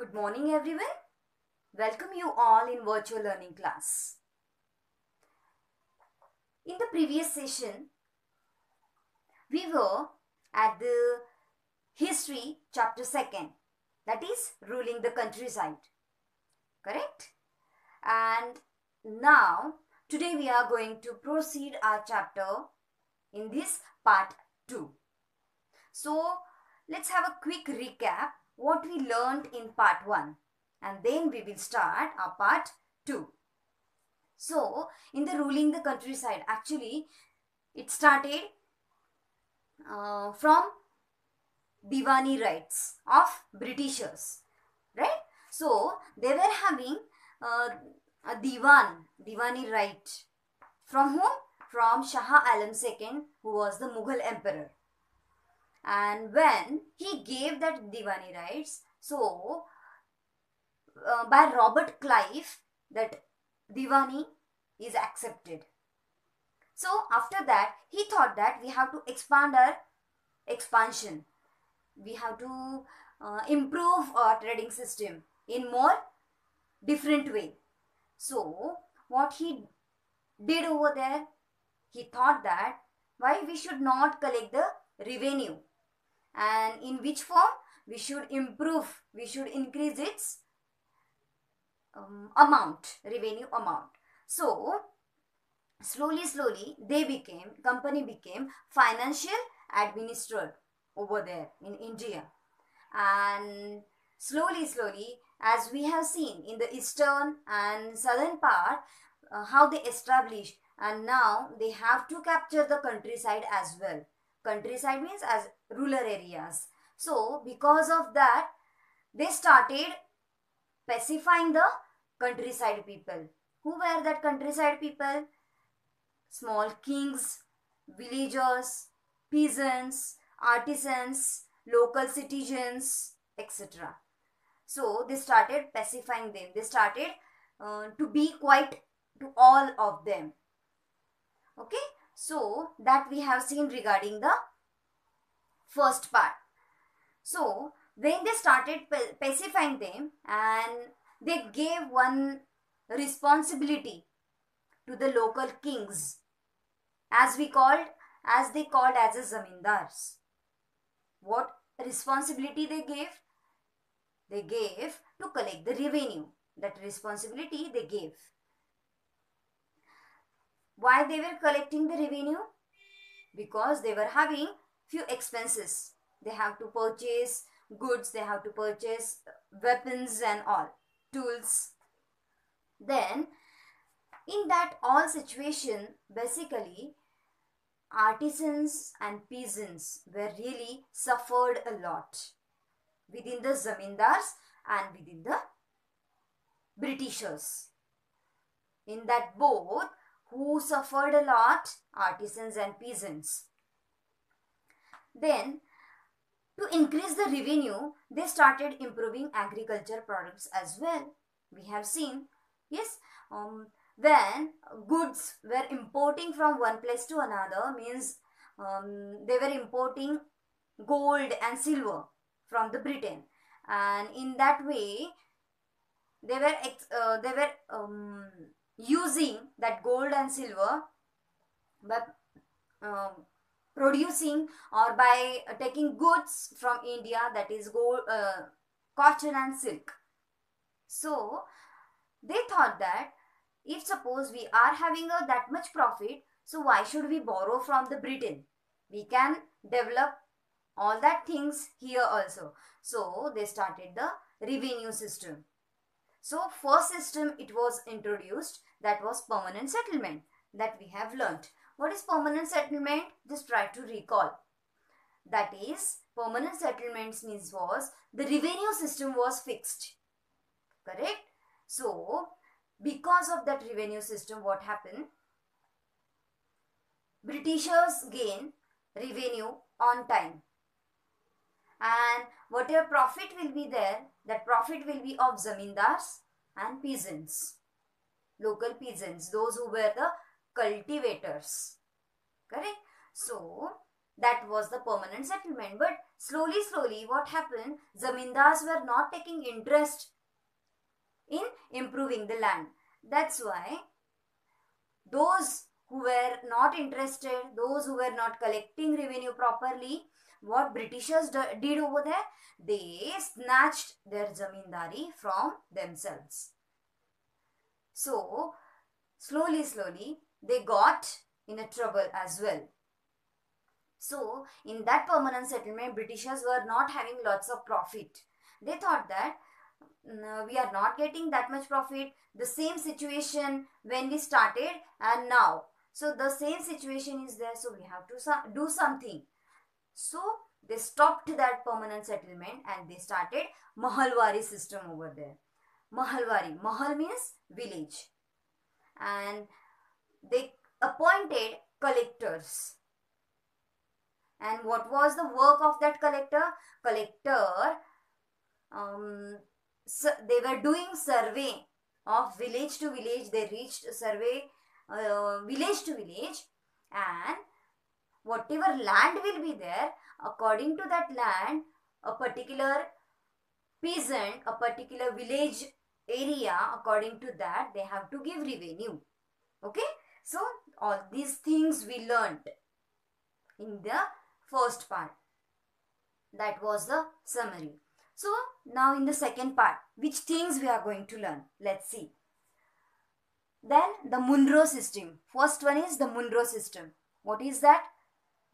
Good morning everyone. Welcome you all in virtual learning class. In the previous session, we were at the history chapter 2nd that is ruling the countryside. Correct? And now today we are going to proceed our chapter in this part 2. So let's have a quick recap what we learned in part 1 and then we will start our part 2. So, in the ruling the countryside, actually it started uh, from Diwani rights of Britishers, right? So, they were having uh, a Diwan, Diwani right. From whom? From Shah Alam II, who was the Mughal emperor and when he gave that Diwani rights, so uh, by Robert Clive, that Diwani is accepted. So after that, he thought that we have to expand our expansion. We have to uh, improve our trading system in more different way. So what he did over there, he thought that why we should not collect the revenue and in which form we should improve we should increase its um, amount revenue amount so slowly slowly they became company became financial administrator over there in india and slowly slowly as we have seen in the eastern and southern part uh, how they established and now they have to capture the countryside as well countryside means as rural areas. So, because of that, they started pacifying the countryside people. Who were that countryside people? Small kings, villagers, peasants, artisans, local citizens, etc. So, they started pacifying them. They started uh, to be quite to all of them. Okay. So, that we have seen regarding the first part. So when they started pacifying them and they gave one responsibility to the local kings as we called as they called as a zamindars. What responsibility they gave? They gave to collect the revenue. That responsibility they gave. Why they were collecting the revenue? Because they were having few expenses they have to purchase goods they have to purchase weapons and all tools then in that all situation basically artisans and peasants were really suffered a lot within the zamindars and within the britishers in that both who suffered a lot artisans and peasants then, to increase the revenue, they started improving agriculture products as well. We have seen, yes, um, when goods were importing from one place to another means um, they were importing gold and silver from the Britain and in that way they were uh, they were um, using that gold and silver but um, producing or by uh, taking goods from India that is gold, uh, cotton and silk. So they thought that if suppose we are having a that much profit, so why should we borrow from the Britain? We can develop all that things here also. So they started the revenue system. So first system it was introduced that was permanent settlement that we have learnt. What is permanent settlement? Just try to recall. That is, permanent settlements means was the revenue system was fixed. Correct? So, because of that revenue system, what happened? Britishers gain revenue on time. And whatever profit will be there, that profit will be of zamindars and peasants. Local peasants, those who were the cultivators. Correct? So, that was the permanent settlement. But slowly, slowly, what happened? Zamindars were not taking interest in improving the land. That's why those who were not interested, those who were not collecting revenue properly, what Britishers did over there? They snatched their zamindari from themselves. So, slowly, slowly, they got in a trouble as well. So, in that permanent settlement, Britishers were not having lots of profit. They thought that mm, uh, we are not getting that much profit. The same situation when we started and now. So, the same situation is there. So, we have to do something. So, they stopped that permanent settlement and they started Mahalwari system over there. Mahalwari. Mahal means village. And they appointed collectors. And what was the work of that collector? Collector, um, so they were doing survey of village to village. They reached survey uh, village to village and whatever land will be there, according to that land, a particular peasant, a particular village area, according to that, they have to give revenue. Okay? So all these things we learnt in the first part. That was the summary. So now in the second part, which things we are going to learn? Let's see. Then the Munro system. First one is the Munro system. What is that?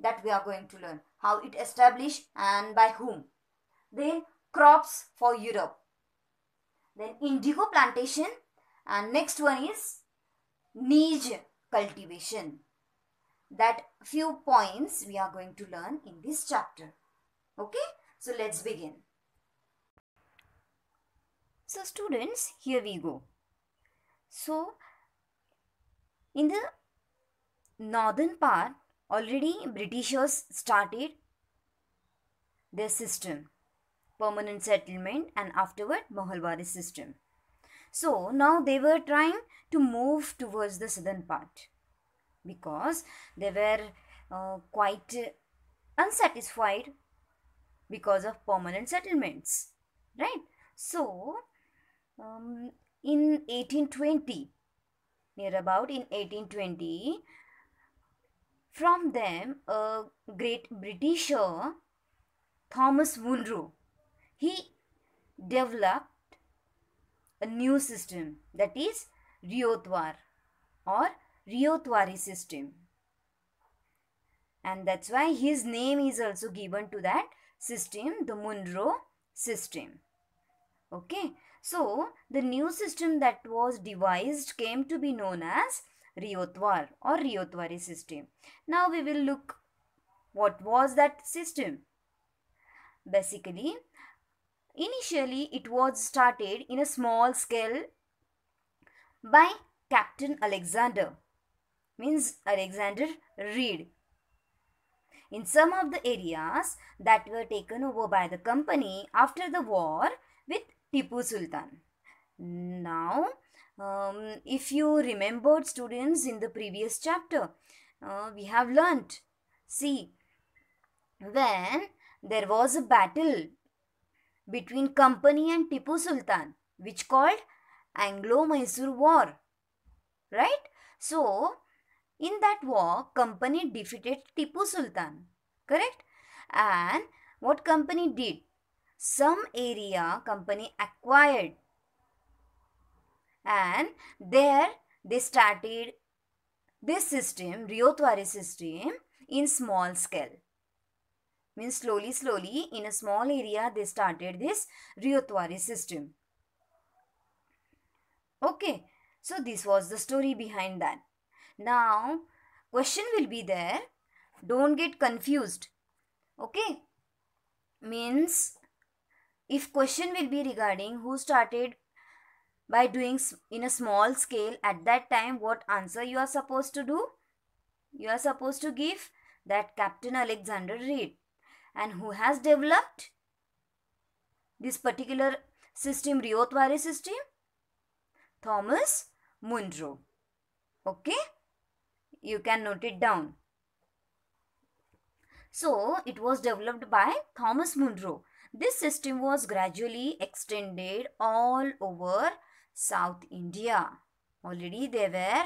That we are going to learn. How it established and by whom. Then crops for Europe. Then indigo plantation. And next one is Nige cultivation. That few points we are going to learn in this chapter. Okay, so let's begin. So students, here we go. So in the northern part, already Britishers started their system, permanent settlement and afterward Mahalwari system. So now they were trying to move towards the southern part because they were uh, quite unsatisfied because of permanent settlements, right? So um, in 1820, near about in 1820, from them a great Britisher, Thomas Munro, he developed a new system that is Ryotwar or Ryotwari system. And that's why his name is also given to that system, the Munro system. Okay, so the new system that was devised came to be known as Ryotwar or Ryotwari system. Now we will look what was that system. Basically, Initially, it was started in a small scale by Captain Alexander, means Alexander Reed. In some of the areas that were taken over by the company after the war with Tipu Sultan. Now, um, if you remembered students in the previous chapter, uh, we have learnt. See, when there was a battle between company and Tipu Sultan which called Anglo-Mysore War. Right? So, in that war, company defeated Tipu Sultan. Correct? And what company did? Some area company acquired. And there they started this system, Riotwari system in small scale. Means slowly, slowly in a small area they started this Ryotwari system. Okay, so this was the story behind that. Now, question will be there. Don't get confused. Okay, means if question will be regarding who started by doing in a small scale at that time what answer you are supposed to do you are supposed to give that captain alexander reed and who has developed this particular system Ryotwari system? Thomas Munro. Okay, you can note it down. So, it was developed by Thomas Munro. This system was gradually extended all over South India. Already they were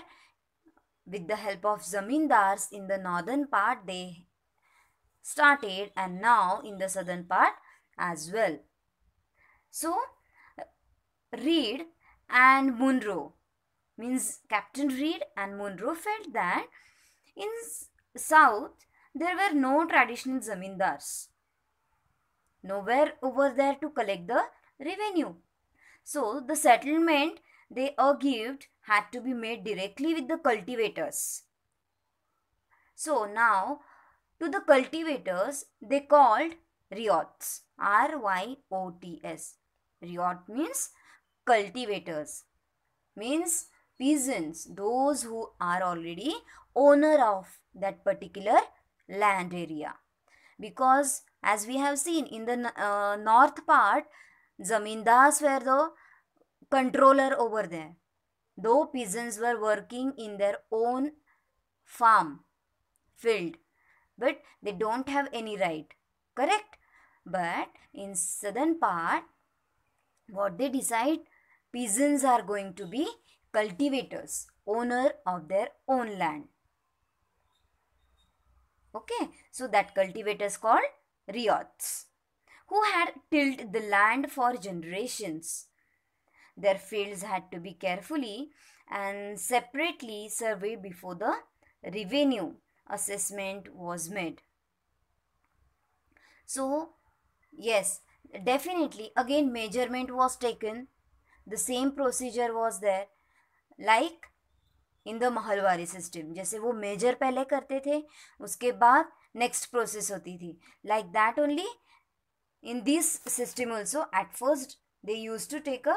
with the help of zamindars in the northern part they started and now in the southern part as well. So, Reed and Munro means Captain Reed and Munro felt that in south there were no traditional zamindars. Nowhere over there to collect the revenue. So the settlement they argued had to be made directly with the cultivators. So now to the cultivators they called ryots. R-Y-O-T-S. Ryot means cultivators. Means peasants, those who are already owner of that particular land area. Because as we have seen in the uh, north part, zamindars were the controller over there. Though peasants were working in their own farm field but they don't have any right correct but in southern part what they decide peasants are going to be cultivators owner of their own land okay so that cultivators called riots who had tilled the land for generations their fields had to be carefully and separately surveyed before the revenue assessment was made so yes definitely again measurement was taken the same procedure was there like in the Mahalwari system जैसे वो major पहले करते थे उसके बाद next process होती थी like that only in this system also at first they use to take a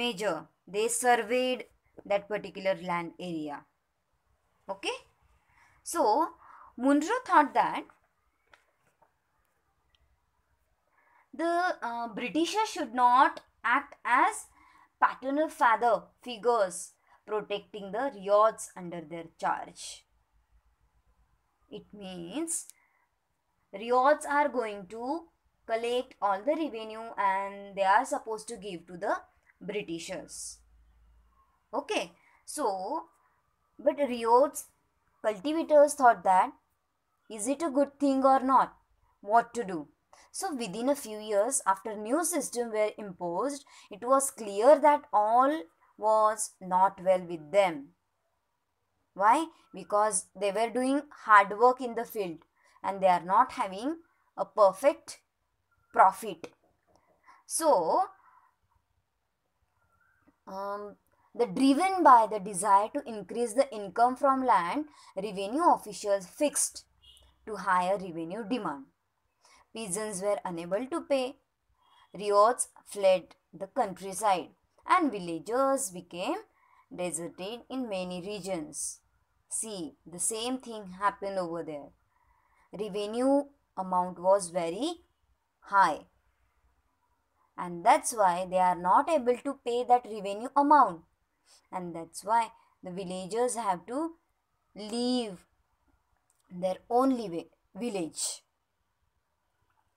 measure they surveyed that particular land area okay So, Munro thought that the uh, Britishers should not act as paternal father figures protecting the riots under their charge. It means riots are going to collect all the revenue and they are supposed to give to the Britishers. Okay, so but riots Cultivators thought that is it a good thing or not? What to do? So within a few years after new system were imposed, it was clear that all was not well with them. Why? Because they were doing hard work in the field and they are not having a perfect profit. So, um, the driven by the desire to increase the income from land, revenue officials fixed to higher revenue demand. Peasants were unable to pay. Riots fled the countryside and villagers became deserted in many regions. See, the same thing happened over there. Revenue amount was very high and that's why they are not able to pay that revenue amount and that's why the villagers have to leave their only village.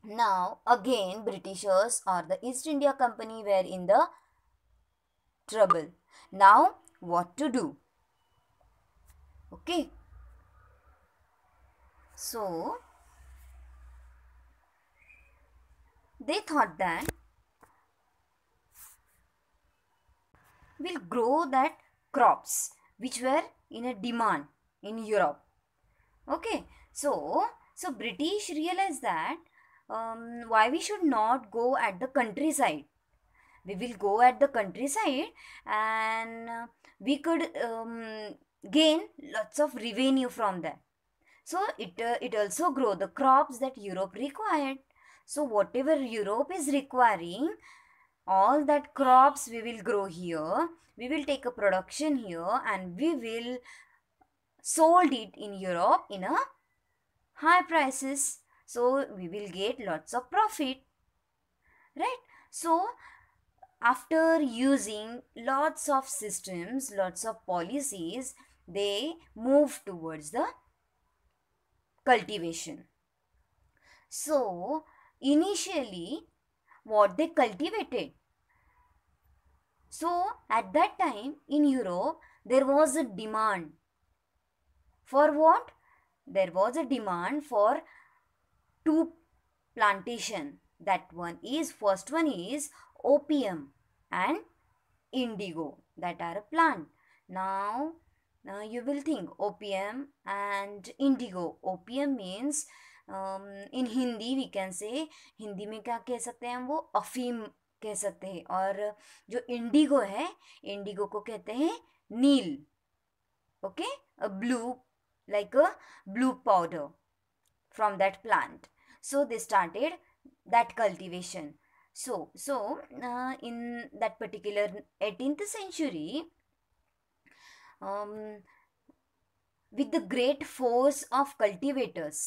Now again Britishers or the East India Company were in the trouble. Now what to do? Okay. So they thought that will grow that crops which were in a demand in Europe. Okay, so so British realized that um, why we should not go at the countryside. We will go at the countryside and we could um, gain lots of revenue from that. So it, uh, it also grow the crops that Europe required. So whatever Europe is requiring, all that crops we will grow here we will take a production here and we will sold it in europe in a high prices so we will get lots of profit right so after using lots of systems lots of policies they move towards the cultivation so initially what they cultivated. So at that time in Europe, there was a demand. For what? There was a demand for two plantation. That one is, first one is opium and indigo that are a plant. Now, now uh, you will think opium and indigo. Opium means in Hindi we can say Hindi में क्या कह सकते हैं वो अफीम कह सकते हैं और जो इंडिगो है इंडिगो को कहते हैं नील okay blue like a blue powder from that plant so they started that cultivation so so in that particular eighteen century with the great force of cultivators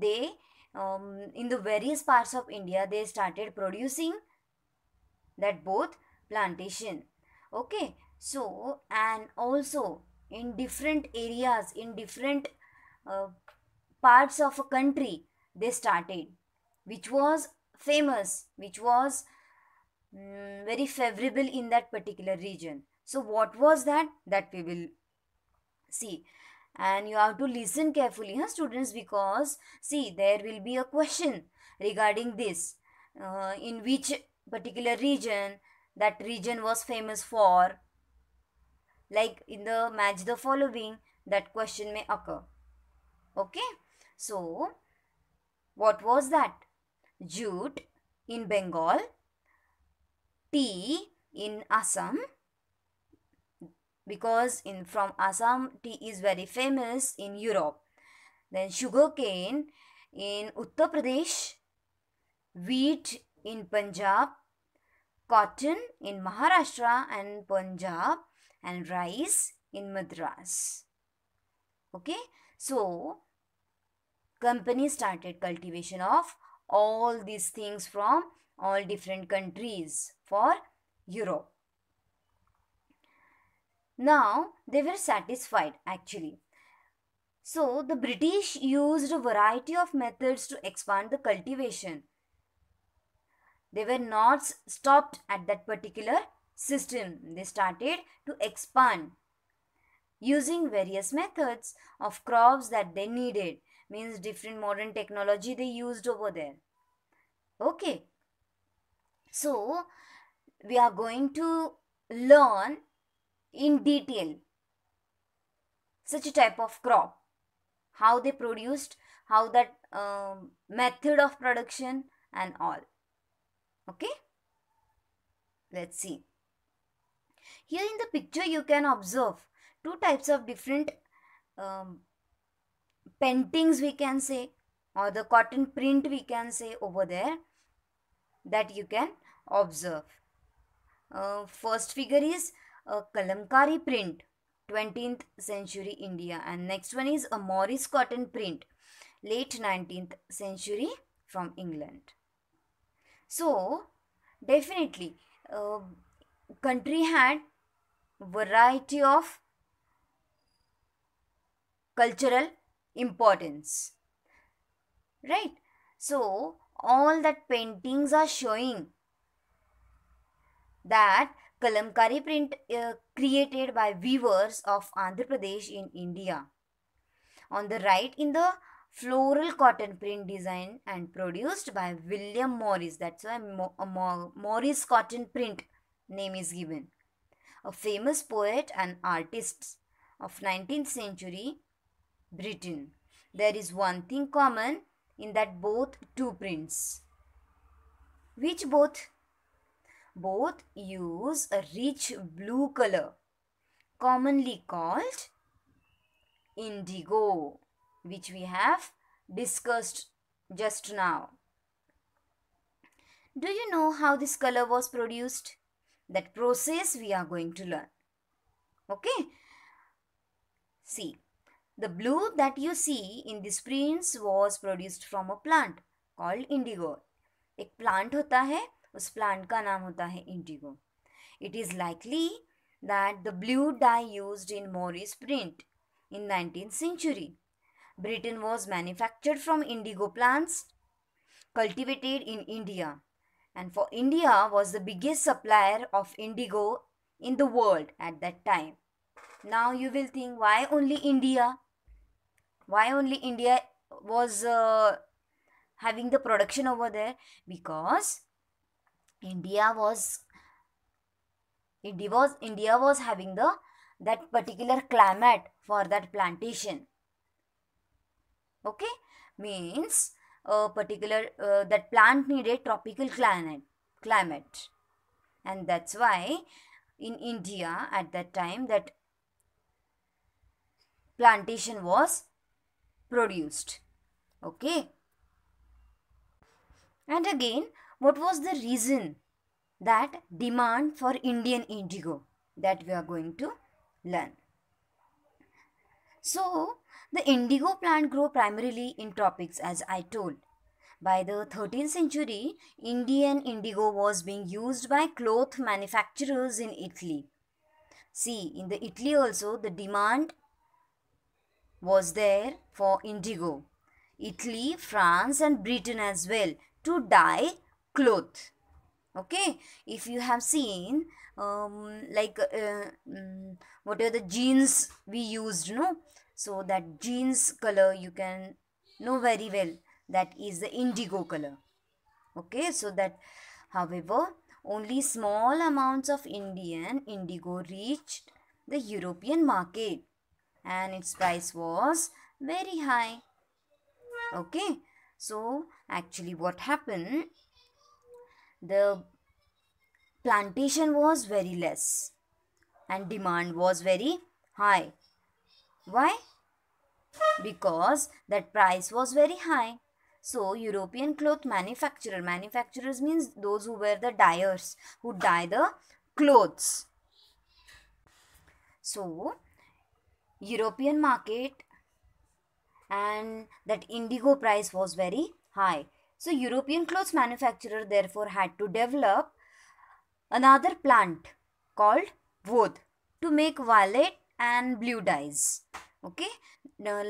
they um, in the various parts of India they started producing that both plantation okay so and also in different areas in different uh, parts of a country they started which was famous which was um, very favorable in that particular region so what was that that we will see and you have to listen carefully huh students because see there will be a question regarding this uh, in which particular region that region was famous for like in the match the following that question may occur okay so what was that jute in bengal tea in assam because in from Assam tea is very famous in Europe. Then sugarcane in Uttar Pradesh, wheat in Punjab, cotton in Maharashtra and Punjab and rice in Madras. Okay, so company started cultivation of all these things from all different countries for Europe. Now they were satisfied actually. So the British used a variety of methods to expand the cultivation. They were not stopped at that particular system. They started to expand using various methods of crops that they needed means different modern technology they used over there okay so we are going to learn in detail such a type of crop how they produced how that um, method of production and all okay let's see here in the picture you can observe two types of different um, paintings we can say or the cotton print we can say over there that you can observe uh, first figure is a Kalamkari print, 20th century India. And next one is a Morris cotton print, late 19th century from England. So, definitely, uh, country had variety of cultural importance. Right? So, all that paintings are showing that Kalamkari print uh, created by weavers of Andhra Pradesh in India. On the right in the floral cotton print design and produced by William Morris. That's why Mo uh, Mo Morris cotton print name is given. A famous poet and artist of 19th century Britain. There is one thing common in that both two prints, which both both use a rich blue color, commonly called indigo, which we have discussed just now. Do you know how this color was produced? That process we are going to learn. Okay? See, the blue that you see in these prints was produced from a plant called indigo. एक plant होता है उस plant का नाम होता है indigo it is likely that the blue dye use in Morris print in nineteen century Britain was manufactured from indigo plants cultivated in India and for India was the biggest supplier of indigo in the world at that time now you will think why only India why only India was having the production over there because India was India was India was having the that particular climate for that plantation. Okay, means a particular uh, that plant needed tropical climate climate, and that's why in India at that time that plantation was produced. Okay, and again what was the reason that demand for Indian indigo that we are going to learn? So, the indigo plant grow primarily in tropics as I told. By the 13th century, Indian indigo was being used by cloth manufacturers in Italy. See, in the Italy also the demand was there for indigo. Italy, France and Britain as well to dye cloth okay if you have seen um, like uh, um, what are the jeans we used no so that jeans color you can know very well that is the indigo color okay so that however only small amounts of indian indigo reached the european market and its price was very high okay so actually what happened the plantation was very less and demand was very high. Why? Because that price was very high. So European cloth manufacturer, manufacturers means those who were the dyers, who dye the clothes. So European market and that indigo price was very high. So European clothes manufacturer therefore had to develop another plant called wood to make violet and blue dyes. Okay, now,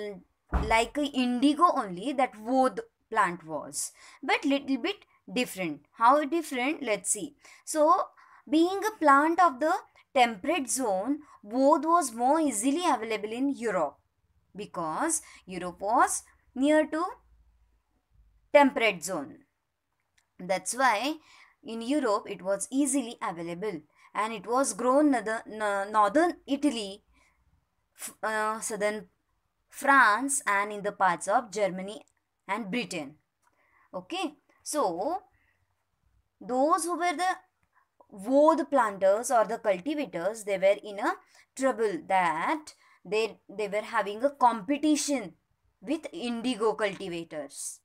like indigo only that wood plant was, but little bit different. How different? Let's see. So being a plant of the temperate zone, wood was more easily available in Europe because Europe was near to temperate zone. That's why in Europe it was easily available and it was grown in northern Italy, uh, southern France and in the parts of Germany and Britain. Okay, so those who were the woad planters or the cultivators, they were in a trouble that they, they were having a competition with indigo cultivators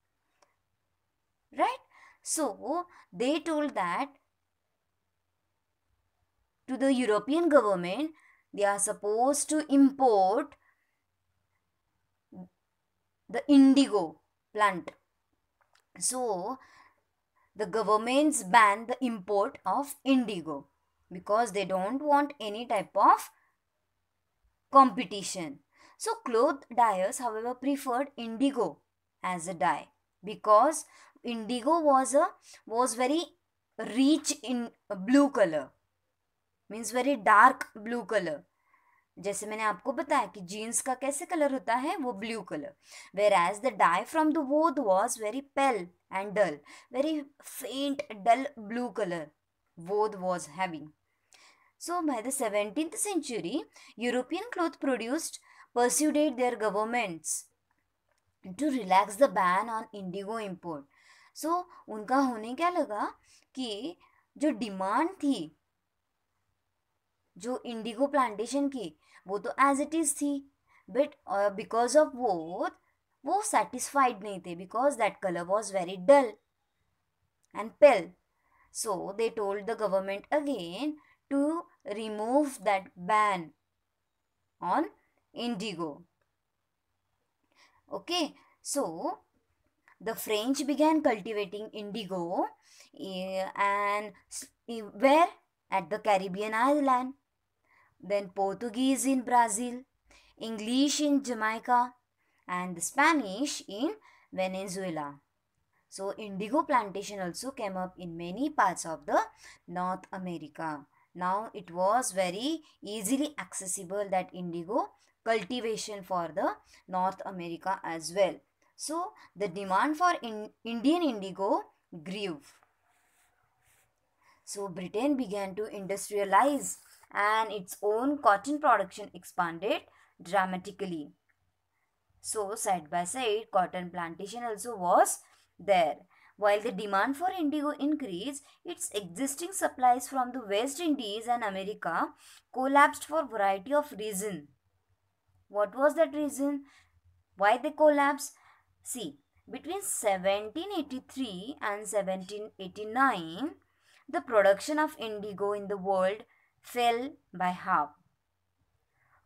right? So they told that to the European government they are supposed to import the indigo plant. So the governments banned the import of indigo because they don't want any type of competition. So cloth dyers however preferred indigo as a dye because indigo was a was very rich in blue color means very dark blue color जैसे मैंने आपको बताया कि jeans का कैसे colour होता है वो blue colour whereas the dye from the वो was very pale and dull very faint dull blue colour woad was having so by the century European cloth produced persuaded their governments to relax the ban on indigo import so so, उनका होने क्या लगा कि जो demand थी जो Indigo plantation की वो तो एज इट इज़ थी बट बिकॉज ऑफ वो वो सेटिस्फाइड नहीं थे because that colour was very dull and pale so they told the government again to remove that ban on indigo okay so the French began cultivating indigo eh, and eh, where? At the Caribbean island. Then Portuguese in Brazil, English in Jamaica and the Spanish in Venezuela. So indigo plantation also came up in many parts of the North America. Now it was very easily accessible that indigo cultivation for the North America as well. So the demand for in Indian indigo grew. So Britain began to industrialize and its own cotton production expanded dramatically. So side by side cotton plantation also was there. While the demand for indigo increased, its existing supplies from the West Indies and America collapsed for variety of reason. What was that reason? Why they collapsed? See, between 1783 and 1789, the production of indigo in the world fell by half.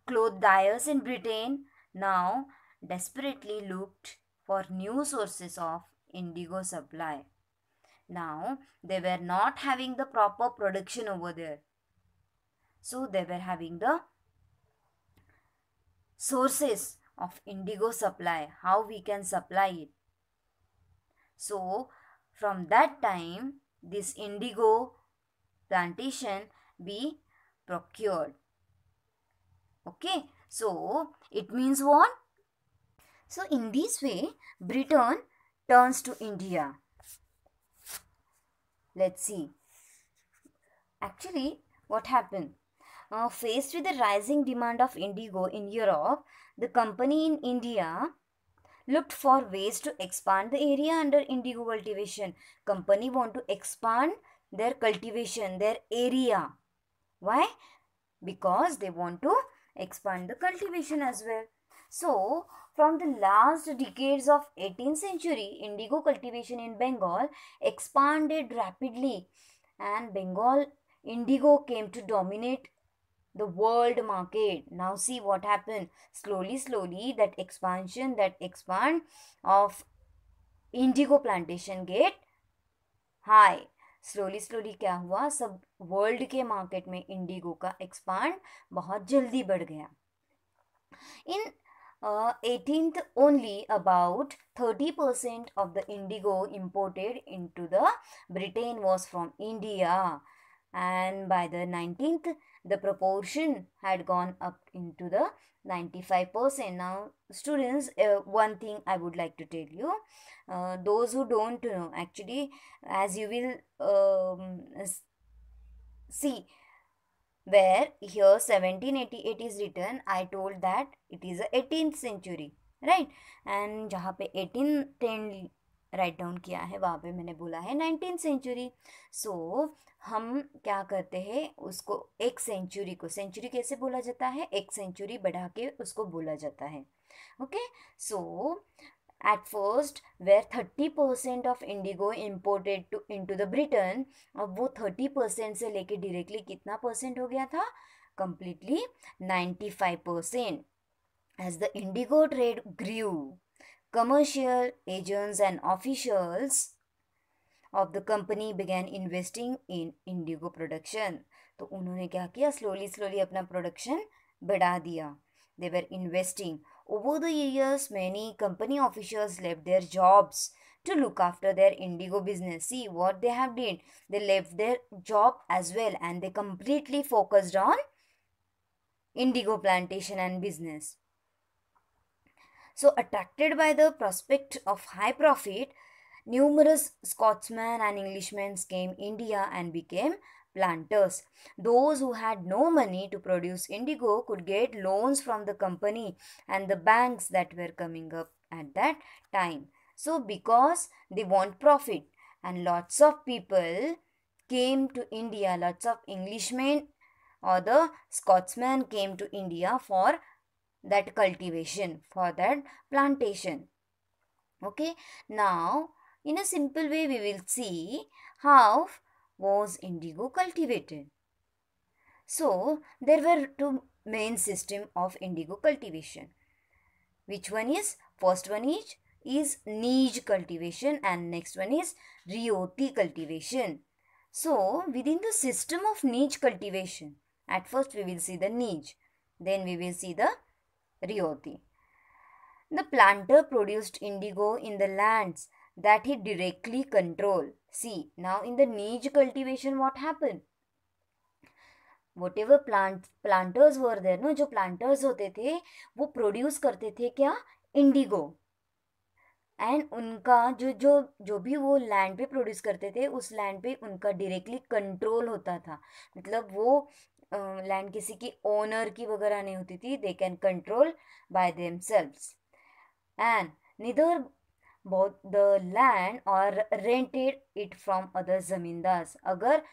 Cloth dyers in Britain now desperately looked for new sources of indigo supply. Now, they were not having the proper production over there. So, they were having the sources of indigo supply, how we can supply it. So, from that time, this indigo plantation be procured. Okay, so it means what? So, in this way, Britain turns to India. Let's see. Actually, what happened? Uh, faced with the rising demand of indigo in Europe, the company in India looked for ways to expand the area under indigo cultivation. Company want to expand their cultivation, their area. Why? Because they want to expand the cultivation as well. So, from the last decades of 18th century, indigo cultivation in Bengal expanded rapidly and Bengal indigo came to dominate the world market now see what happened slowly slowly that expansion that expand of indigo plantation get high slowly slowly क्या हुआ सब world के market में Indigo का expand बहुत जल्दी बढ़ गया in eighteenth only about thirty percent of the indigo imported into the Britain was from India and by the nineteenth the proportion had gone up into the 95%. Now, students, uh, one thing I would like to tell you, uh, those who don't know, actually, as you will um, see, where here 1788 is written, I told that it is the 18th century, right? And जहाँ पे 1810 write down किया है वहाँ पे मैंने बोला है nineteen century so हम क्या करते हैं उसको एक सेंचुरी को सेंचुरी कैसे बोला जाता है एक सेंचुरी बढ़ा के उसको बोला जाता है okay so at At thirty percent of indigo imported to into the Britain अब वो थर्टी परसेंट से लेके डायरेक्टली कितना परसेंट हो गया था ninety five percent as the indigo trade grew commercial agents and officials of the company began investing in indigo production. तो उन्होंने क्या किया slowly slowly अपना production बढ़ा दिया They were investing. Over the years, many company officials left their jobs to look after their indigo business. See what they have did. They left their job as well and they completely focused on indigo plantation and business. So, attracted by the prospect of high profit, numerous Scotsmen and Englishmen came India and became planters. Those who had no money to produce indigo could get loans from the company and the banks that were coming up at that time. So, because they want profit, and lots of people came to India, lots of Englishmen or the Scotsmen came to India for that cultivation for that plantation okay now in a simple way we will see how was indigo cultivated so there were two main system of indigo cultivation which one is first one is is niche cultivation and next one is rioti cultivation so within the system of niche cultivation at first we will see the niche then we will see the रही होती the planter produced indigo in the lands that he directly control see now in the nij cultivation what happen whatever plant planters were there ना जो planters होते थे वो produce करते थे क्या इंडिगो एंड उनका जो जो जो भी वो लैंड पे प्रोड्यूस करते थे उस लैंड पे उनका डायरेक्टली कंट्रोल होता था मतलब वो लैंड किसी की ओनर की वगैरह नहीं होती थी they can control by themselves and neither both the land और rented it from other zamindar अगर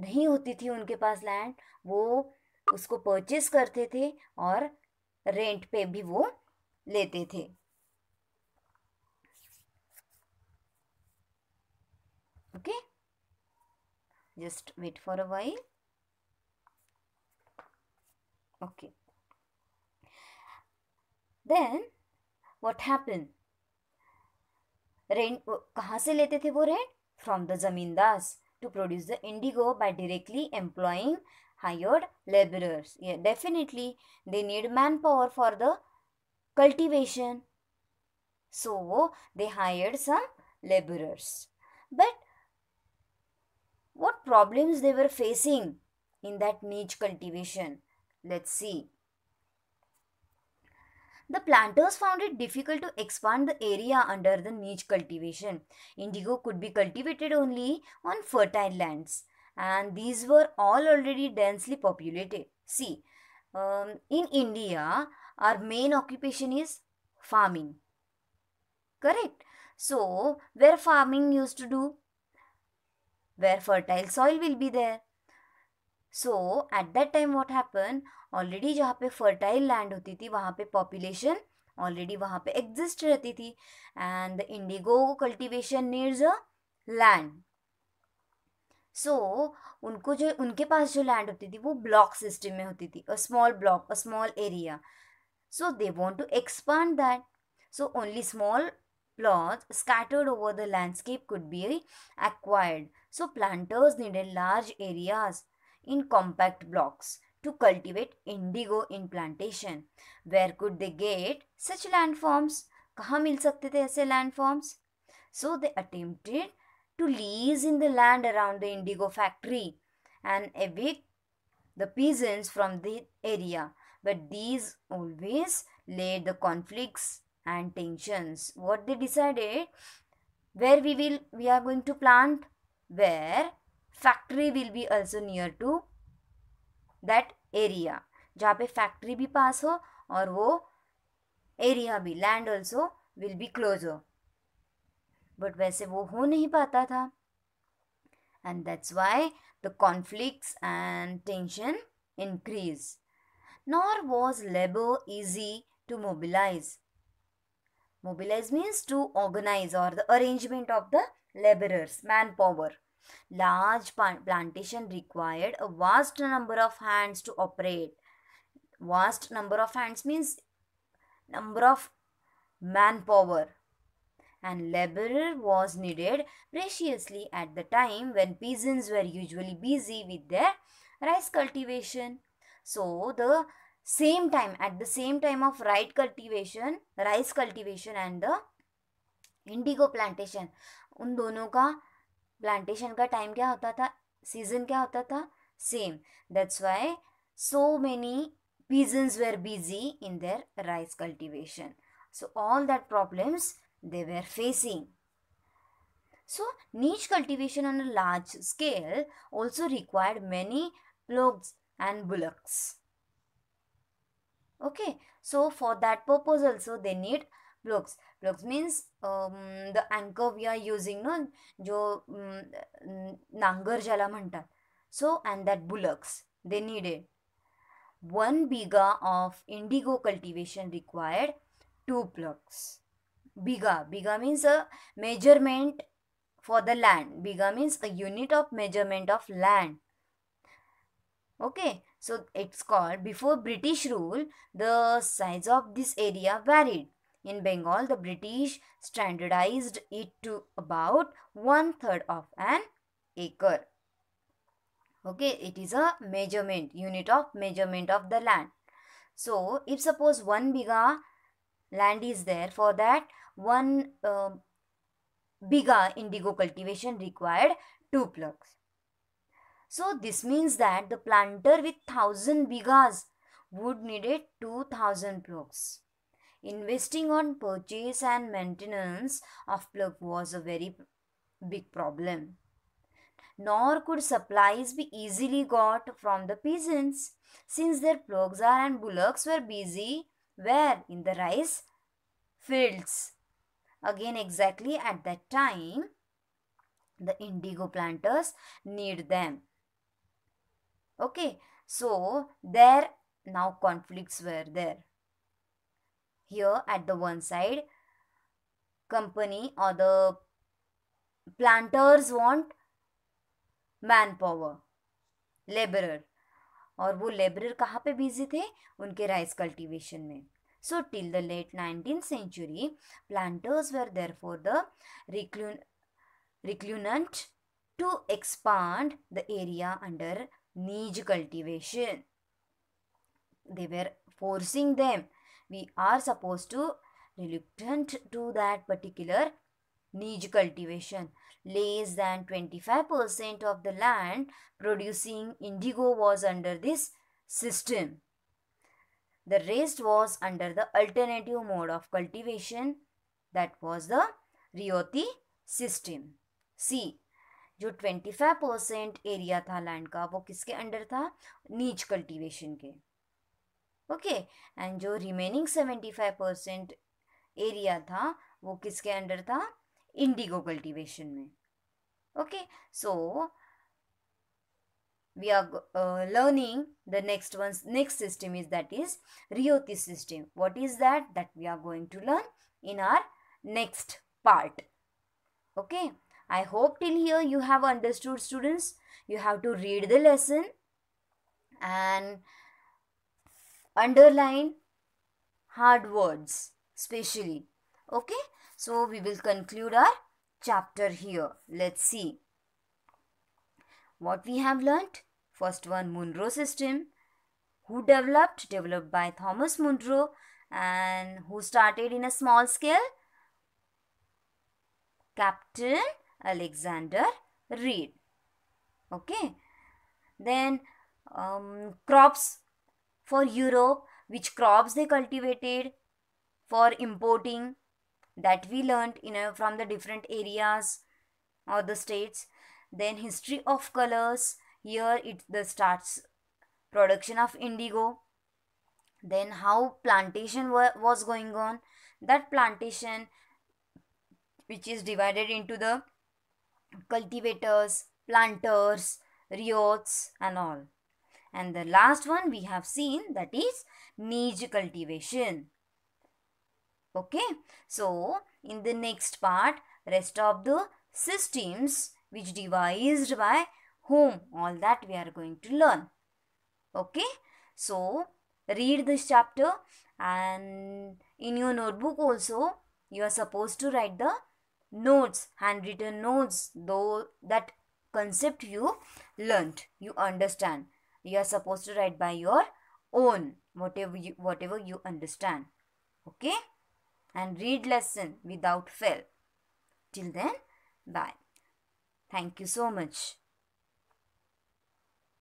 नहीं होती थी उनके पास लैंड वो उसको परचेज करते थे और रेंट पे भी वो लेते थे okay just wait for a while okay then what happened? Rent कहाँ से लेते थे वो indigo from? The zamindars to produce the indigo by directly employing hired laborers yeah, definitely they need manpower for the cultivation so they hired some laborers but what problems they were facing in that niche cultivation Let's see. The planters found it difficult to expand the area under the niche cultivation. Indigo could be cultivated only on fertile lands and these were all already densely populated. See, um, in India, our main occupation is farming. Correct? So, where farming used to do? Where fertile soil will be there. So at that time what happen already जहाँ पे fertile land होती थी वहाँ पे population already वहाँ पे exist रहती थी and the indigo cultivation needs a land so उनको जो उनके पास जो लैंड होती थी वो ब्लॉक सिस्टम में होती थी a small block a small area so they want to expand that so only small plot scattered over the landscape could be acquired so planters needed large areas in compact blocks to cultivate indigo in plantation. Where could they get such landforms? कहाँ मिल सकते थे ऐसे landforms? So they attempted to lease in the land around the indigo factory and evict the peasants from the area. But these always laid the conflicts and tensions. What they decided, where we will we are going to plant, where factory will be also near to that area जहाँ पे factory भी पास हो और वो area भी land also will be close हो but वैसे वो हो नहीं पाता था and that's why the conflicts and tension increase nor was labour easy to mobilise mobilise means to organise और the arrangement of the labourers manpower Large plantation required a vast number of hands to operate. Vast number of hands means number of manpower and labor was needed preciously at the time when peasants were usually busy with their rice cultivation. So the same time at the same time of rice cultivation, rice cultivation and the indigo plantation, उन दोनों का plantation का time क्या होता था season क्या होता था same that's why so many peasants were busy in their rice cultivation so all that problems they were facing so nij cultivation on a large scale also required many ploughs and bullocks okay so for that purpose also they need blocks blocks means um, the anchor we are using no jo um, nangar jala mantat so and that bullocks they needed one biga of indigo cultivation required two blocks biga biga means a measurement for the land biga means a unit of measurement of land okay so it's called before british rule the size of this area varied in Bengal, the British standardized it to about one third of an acre. Okay, it is a measurement, unit of measurement of the land. So, if suppose 1 biga land is there for that, 1 uh, um, biga indigo cultivation required 2 plugs. So, this means that the planter with 1000 bigas would needed 2000 plugs. Investing on purchase and maintenance of plug was a very big problem. Nor could supplies be easily got from the peasants, since their plugs and bullocks were busy where in the rice fields. Again, exactly at that time, the indigo planters need them. Okay, so there now conflicts were there. here at the one side company or the planters want manpower laborer और वो labourer कहाँ पे busy थे उनके rice cultivation में so till the late nineteen century planters were there for the reluctant reluctant to expand the area under nij cultivation they were forcing them we are supposed to reluctant to that particular niche cultivation. Less than 25% of the land producing indigo was under this system. The rest was under the alternative mode of cultivation that was the ryoti system see जो 25 percent area था land का वो किसके under था nij cultivation के okay and जो remaining seventy five percent area था वो किसके अंडर था इंडिगो कल्टीवेशन में okay so we are learning the next one next system is that is ryoti system what is that that we are going to learn in our next part okay I hope till here you have understood students you have to read the lesson and underline hard words specially okay so we will conclude our chapter here let's see what we have learnt first one munro system who developed developed by thomas munro and who started in a small scale captain alexander reed okay then um, crops for Europe, which crops they cultivated, for importing that we learned you know, from the different areas or the states. Then history of colors, here it the starts production of indigo. Then how plantation wa was going on, that plantation which is divided into the cultivators, planters, riots and all. And the last one we have seen that is niche cultivation. Okay, so in the next part, rest of the systems which devised by whom, all that we are going to learn. Okay, so read this chapter and in your notebook also, you are supposed to write the notes, handwritten notes, though that concept you learnt, you understand you are supposed to write by your own whatever you whatever you understand okay and read lesson without fail till then bye thank you so much